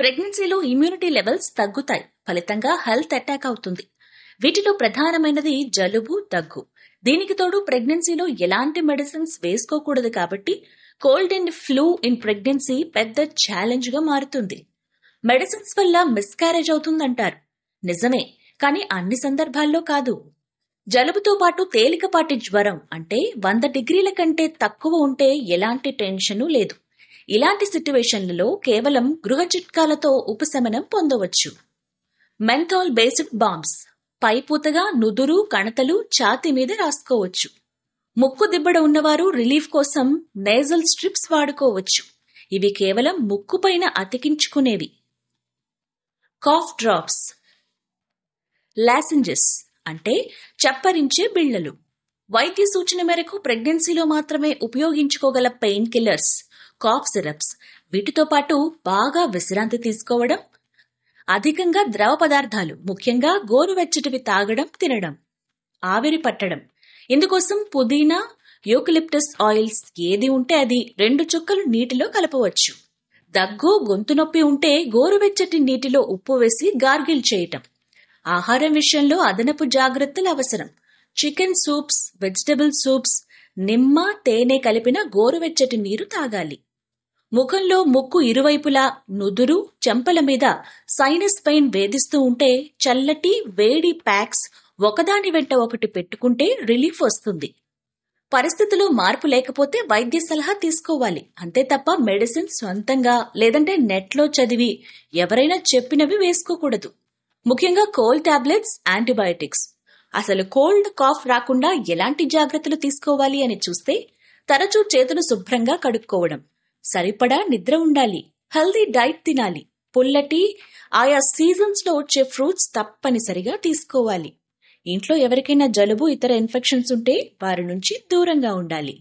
ప్రెగ్నెన్సీలో immunity levels తగ్గుతాయి ఫలితంగా హెల్త్ అటాక్ అవుతుంది వీటిలో ప్రధానమైనది జలుబు దగ్గు దీనికి తోడు ప్రెగ్నెన్సీలో ఎలాంటి మెడిసిన్స్ వేసుకోకూడదు కాబట్టి cold and flu in pregnancy పెద్ద ఛాలెంజ్ గా మారుతుంది మెడిసిన్స్ వల్ల మిస్క్యారేజ్ అవుతుందంటారు నిజమే కానీ అన్ని సందర్భాల్లో కాదు జలుబుతో పాటు తేలికపాటి జ్వరం అంటే వంద డిగ్రీల కంటే తక్కువ ఉంటే ఎలాంటి టెన్షను లేదు ఇలాంటి సిట్యువేషన్లలో కేవలం గృహ చిట్కాలతో ఉపశమనం పొందవచ్చు మెంథాల్ బేసిక్ బాంబ్స్ పైపూతగా నుదురు కణతలు ఛాతి మీద రాసుకోవచ్చు ముక్కు దిబ్బడ ఉన్నవారు రిలీఫ్ కోసం నేజల్ స్ట్రిప్స్ వాడుకోవచ్చు ఇవి కేవలం ముక్కుపైన అతికించుకునేవి కాఫ్ డ్రాప్స్ లాసింజెస్ అంటే చప్పరించే బిళ్లలు వైద్య సూచన మేరకు ప్రెగ్నెన్సీలో మాత్రమే ఉపయోగించుకోగల పెయిన్ కిల్లర్స్ కాఫ్ సిరప్స్ వీటితో పాటు బాగా విశ్రాంతి తీసుకోవడం అధికంగా ద్రవ పదార్థాలు ముఖ్యంగా గోరువెచ్చటివి తాగడం తినడం ఆవిరి పట్టడం ఇందుకోసం పుదీనా యూకలిప్టస్ ఆయిల్స్ ఏది ఉంటే అది రెండు చుక్కలు నీటిలో కలపవచ్చు దగ్గు గొంతు నొప్పి ఉంటే గోరువెచ్చటి నీటిలో ఉప్పు వేసి గార్గిల్ చేయటం ఆహారం విషయంలో అదనపు జాగ్రత్తలు అవసరం చికెన్ సూప్స్ వెజిటబుల్ సూప్స్ నిమ్మ తేనె కలిపిన గోరువెచ్చటి నీరు తాగాలి ముఖంలో ముక్కు ఇరువైపులా నుదురు చెంపల మీద సైనస్ పెయిన్ వేధిస్తూ ఉంటే చల్లటి వేడి ప్యాక్స్ ఒకదాని వెంట ఒకటి పెట్టుకుంటే రిలీఫ్ వస్తుంది పరిస్థితులు మార్పు లేకపోతే వైద్య సలహా తీసుకోవాలి అంతే తప్ప మెడిసిన్ సొంతంగా లేదంటే నెట్లో చదివి ఎవరైనా చెప్పినవి వేసుకోకూడదు ముఖ్యంగా కోల్డ్ టాబ్లెట్స్ యాంటీబయాటిక్స్ అసలు కోల్డ్ కాఫ్ రాకుండా ఎలాంటి జాగ్రత్తలు తీసుకోవాలి అని చూస్తే తరచూ చేతులు శుభ్రంగా కడుక్కోవడం సరిపడా నిద్ర ఉండాలి హెల్దీ డైట్ తినాలి పుల్లటి ఆయా సీజన్స్లో వచ్చే ఫ్రూట్స్ తప్పనిసరిగా తీసుకోవాలి ఇంట్లో ఎవరికైనా జలుబు ఇతర ఇన్ఫెక్షన్స్ ఉంటే వారి నుంచి దూరంగా ఉండాలి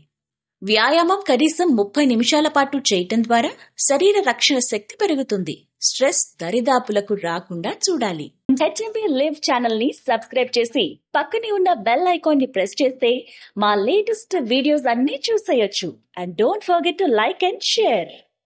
వ్యాయామం కనీసం ముప్పై నిమిషాల పాటు చేయటం ద్వారా శరీర రక్షణ శక్తి పెరుగుతుంది స్ట్రెస్ దరిదాపులకు రాకుండా చూడాలి హెచ్ఎంపీ లివ్ ఛానల్ ని సబ్స్క్రైబ్ చేసి పక్కనే ఉన్న బెల్ ఐకాన్ ని ప్రెస్ చేస్తే మా లేటెస్ట్ వీడియోస్ అన్ని చూసేయొచ్చు and don't forget to like and share